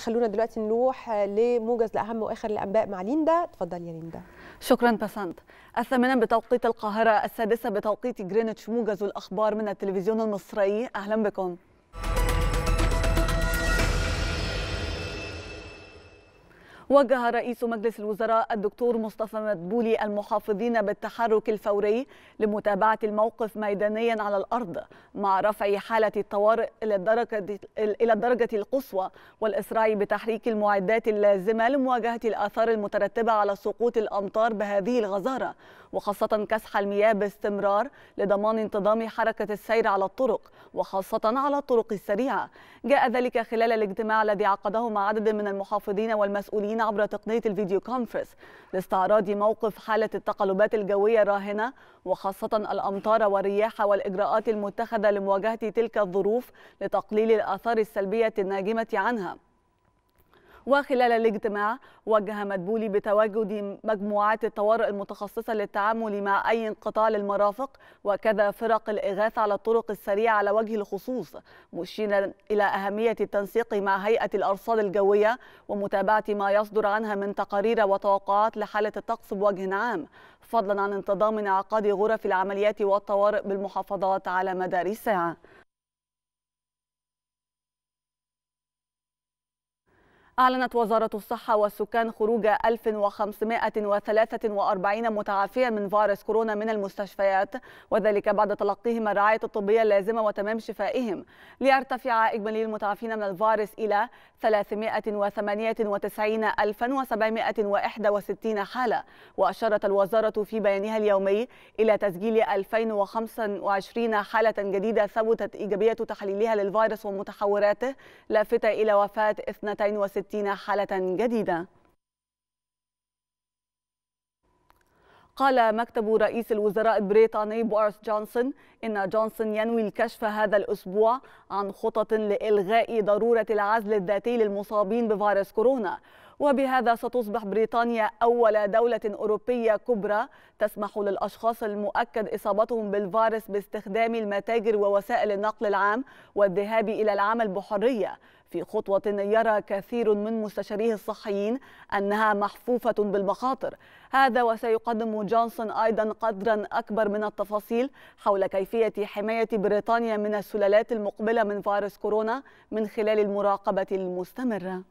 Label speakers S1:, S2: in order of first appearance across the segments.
S1: خلونا دلوقتي نروح لموجز لاهم واخر الانباء مع ليندا اتفضل يا ليندا شكرا بسنت الثامنة بتوقيت القاهرة السادسة بتوقيت جرينتش موجز الأخبار من التلفزيون المصري أهلا بكم وجه رئيس مجلس الوزراء الدكتور مصطفى مدبولي المحافظين بالتحرك الفوري لمتابعة الموقف ميدانيا على الأرض مع رفع حالة الطوارئ إلى الدرجة, إلى الدرجة القصوى والإسراع بتحريك المعدات اللازمة لمواجهة الآثار المترتبة على سقوط الأمطار بهذه الغزارة وخاصة كسح المياه باستمرار لضمان انتظام حركة السير على الطرق وخاصة على الطرق السريعة جاء ذلك خلال الاجتماع الذي عقده مع عدد من المحافظين والمسؤولين عبر تقنية الفيديو كونفرنس لاستعراض موقف حالة التقلبات الجوية الراهنة وخاصة الأمطار والرياح والإجراءات المتخذة لمواجهة تلك الظروف لتقليل الآثار السلبية الناجمة عنها وخلال الاجتماع وجه مدبولي بتواجد مجموعات الطوارئ المتخصصة للتعامل مع أي انقطاع للمرافق وكذا فرق الإغاثة على الطرق السريعة على وجه الخصوص مشيرا إلى أهمية التنسيق مع هيئة الأرصاد الجوية ومتابعة ما يصدر عنها من تقارير وتوقعات لحالة الطقس بوجه عام فضلا عن انتظام انعقاد غرف العمليات والطوارئ بالمحافظات على مدار الساعة أعلنت وزارة الصحة والسكان خروج 1543 متعافيا من فيروس كورونا من المستشفيات وذلك بعد تلقيهم الرعاية الطبية اللازمة وتمام شفائهم ليرتفع إجمالي المتعافين من الفيروس إلى 398761 حالة وأشارت الوزارة في بيانها اليومي إلى تسجيل 2025 حالة جديدة ثبتت إيجابية تحليلها للفيروس ومتحوراته لافتة إلى وفاة 62 وستين حالة جديدة قال مكتب رئيس الوزراء البريطاني بوريس جونسون إن جونسون ينوي الكشف هذا الأسبوع عن خطط لإلغاء ضرورة العزل الذاتي للمصابين بفيروس كورونا وبهذا ستصبح بريطانيا أول دولة أوروبية كبرى تسمح للأشخاص المؤكد إصابتهم بالفيروس باستخدام المتاجر ووسائل النقل العام والذهاب إلى العمل بحرية في خطوة يرى كثير من مستشاريه الصحيين أنها محفوفة بالمخاطر هذا وسيقدم جونسون أيضا قدرا أكبر من التفاصيل حول كيفية حماية بريطانيا من السلالات المقبلة من فيروس كورونا من خلال المراقبة المستمرة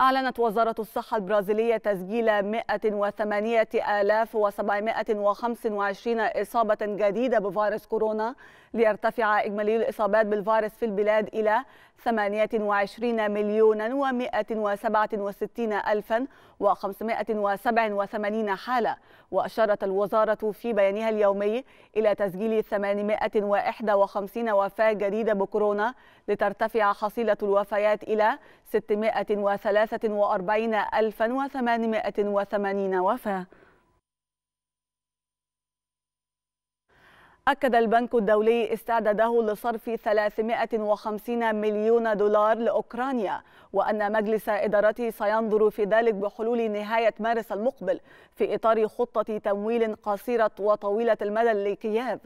S1: أعلنت وزارة الصحة البرازيلية تسجيل 108725 إصابة جديدة بفيروس كورونا ليرتفع إجمالي الإصابات بالفيروس في البلاد إلى 28 مليون و167 ألفا و587 حالة وأشارت الوزارة في بيانها اليومي إلى تسجيل 851 وفاة جديدة بكورونا لترتفع حصيلة الوفيات إلى 603 43,880 وفاة أكد البنك الدولي استعداده لصرف 350 مليون دولار لأوكرانيا وأن مجلس إدارته سينظر في ذلك بحلول نهاية مارس المقبل في إطار خطة تمويل قصيرة وطويلة المدى لكييف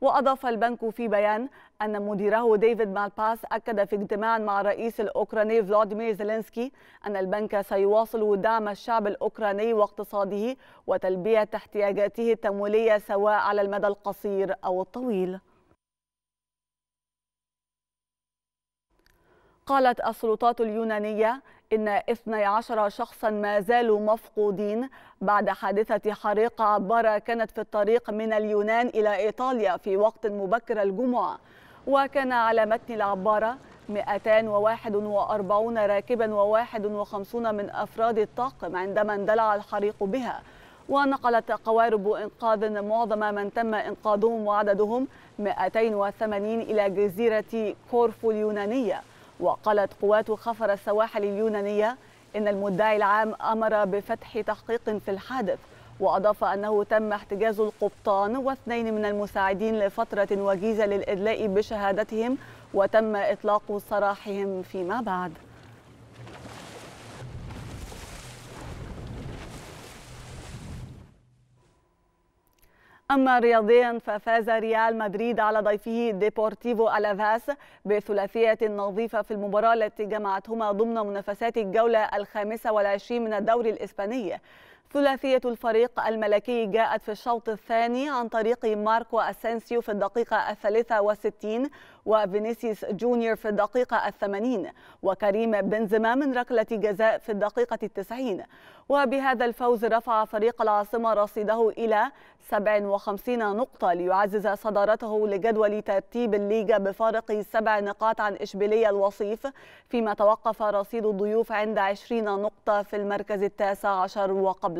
S1: وأضاف البنك في بيان أن مديره ديفيد مالباس أكد في اجتماع مع الرئيس الأوكراني فلاديمير زيلينسكي أن البنك سيواصل دعم الشعب الأوكراني واقتصاده وتلبية احتياجاته التمويلية سواء على المدى القصير أو الطويل قالت السلطات اليونانية إن 12 شخصا ما زالوا مفقودين بعد حادثة حريق عبارة كانت في الطريق من اليونان إلى إيطاليا في وقت مبكر الجمعة وكان على متن العبارة 241 راكبا و51 من أفراد الطاقم عندما اندلع الحريق بها ونقلت قوارب إنقاذ معظم من تم إنقاذهم وعددهم 280 إلى جزيرة كورفو اليونانية وقالت قوات خفر السواحل اليونانية إن المدعي العام أمر بفتح تحقيق في الحادث وأضاف أنه تم احتجاز القبطان واثنين من المساعدين لفترة وجيزة للإدلاء بشهادتهم وتم إطلاق سراحهم فيما بعد أما رياضيا ففاز ريال مدريد على ضيفه ديبورتيفو ألافاس بثلاثية نظيفة في المباراة التي جمعتهما ضمن منافسات الجولة الخامسة والعشرين من الدوري الإسباني ثلاثية الفريق الملكي جاءت في الشوط الثاني عن طريق ماركو أسينسيو في الدقيقة الثالثة وستين وفينيسيوس جونيور في الدقيقة الثمانين وكريم بنزيما من ركلة جزاء في الدقيقة التسعين وبهذا الفوز رفع فريق العاصمة رصيده إلى 57 نقطة ليعزز صدارته لجدول ترتيب الليجا بفارق سبع نقاط عن إشبيلية الوصيف فيما توقف رصيد الضيوف عند 20 نقطة في المركز التاسع عشر وقبل